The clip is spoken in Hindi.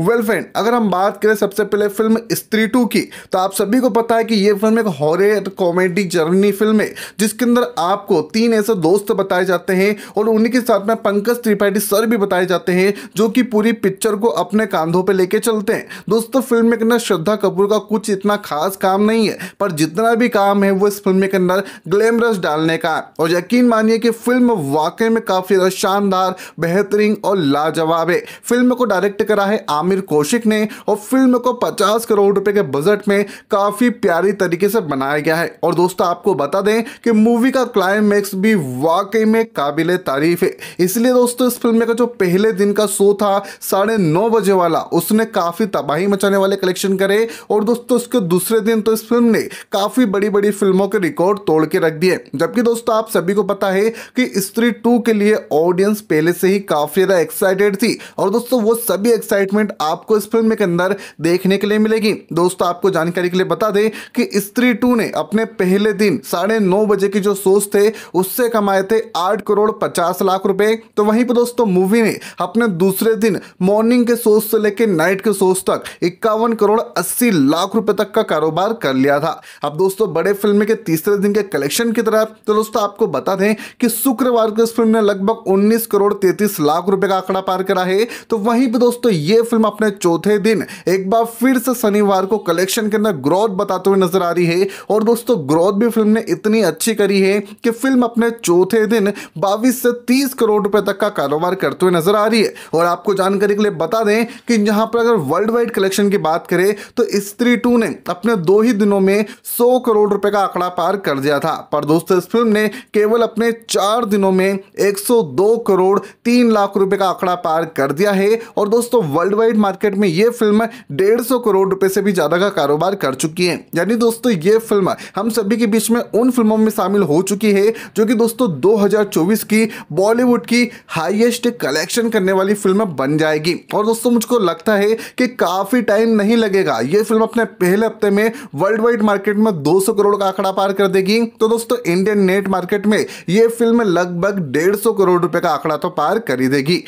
वेल फ्रेंड अगर हम बात करें सबसे पहले फिल्म स्त्री टू की तो आप सभी को पता है कि ये फिल्म एक हॉरर कॉमेडी जर्नी फिल्म है जिसके अंदर आपको तीन ऐसे दोस्त बताए जाते हैं और उन्हीं के साथ में पंकज त्रिपाठी सर भी बताए जाते हैं जो कि पूरी पिक्चर को अपने कांधों पर लेके चलते हैं दोस्तों फिल्म में अंदर श्रद्धा कपूर का कुछ इतना खास काम नहीं है पर जितना भी काम है वो इस फिल्म के अंदर ग्लैमरस डालने का और यकीन मानिए कि फिल्म वाकई में काफ़ी शानदार बेहतरीन और लाजवाब है फिल्म को डायरेक्ट करा है आमिर कौशिक ने और फिल्म को 50 करोड़ रुपए के बजट में काफ़ी प्यारी तरीके से बनाया गया है और दोस्तों आपको बता दें कि मूवी का क्लाइमैक्स भी वाकई में काबिल तारीफ है इसलिए दोस्तों इस फिल्म का जो पहले दिन का शो था साढ़े बजे वाला उसने काफ़ी तबाही मचाने वाले कलेक्शन करे और दोस्तों उसके दूसरे दिन तो इस फिल्म ने काफ़ी बड़ी बड़ी फिल्मों के रिकॉर्ड तोड़ के रख दिए जबकि दोस्तों आप सभी को पता है कि स्त्री टू के लिए ऑडियंस पहले से ही काफ़ी ज़्यादा एक्साइटेड थी और दोस्तों वो सभी एक्साइटमेंट मूवमेंट आपको इस फिल्म के अंदर देखने के लिए मिलेगी दोस्तों आपको जानकारी के लिए बता दें कि स्त्री टू ने अपने पहले दिन साढ़े नौ बजे के जो सोच थे उससे कमाए थे आठ करोड़ पचास लाख रुपए तो वहीं पर दोस्तों मूवी ने अपने दूसरे दिन मॉर्निंग के सोच से लेकर नाइट के सोच तक इक्यावन करोड़ अस्सी लाख रुपए तक का कारोबार कर लिया था अब दोस्तों बड़े फिल्म के तीसरे दिन के कलेक्शन की तरफ तो दोस्तों आपको बता दें कि शुक्रवार को इस फिल्म ने लगभग उन्नीस करोड़ तैतीस लाख रुपए का आंकड़ा पार करा है तो वहीं पर दोस्तों ये फिल्म फिल्म अपने चौथे दिन एक बार फिर से शनिवार को कलेक्शन के अंदर ग्रोथ बताते हुए नजर आ रही है और दोस्तों ग्रोथ भी फिल्म ने इतनी अच्छी करी है कि फिल्म अपने चौथे दिन बाईस से तीस करोड़ रुपए तक का कारोबार करते हुए नजर आ रही है और आपको जानकारी के लिए बता दें कि यहाँ पर अगर वर्ल्ड वाइड कलेक्शन की बात करें तो स्त्री टू ने अपने दो ही दिनों में सौ करोड़ रुपए का आंकड़ा पार कर दिया था पर दोस्तों इस फिल्म ने केवल अपने चार दिनों में एक करोड़ तीन लाख रुपए का आंकड़ा पार कर दिया है और दोस्तों वर्ल्ड वाइड वर्ल्ड मार्केट में ये फिल्म डेढ़ सौ करोड़ रुपए से भी ज़्यादा का कारोबार कर चुकी है यानी दोस्तों ये फिल्म हम सभी के बीच में उन फिल्मों में शामिल हो चुकी है जो कि दोस्तों 2024 की बॉलीवुड की हाईएस्ट कलेक्शन करने वाली फिल्म बन जाएगी और दोस्तों मुझको लगता है कि काफ़ी टाइम नहीं लगेगा ये फिल्म अपने पहले हफ्ते में वर्ल्ड वाइड मार्केट में दो करोड़ का आंकड़ा पार कर देगी तो दोस्तों इंडियन नेट मार्केट में ये फिल्म लगभग डेढ़ करोड़ रुपए का आंकड़ा तो पार कर ही देगी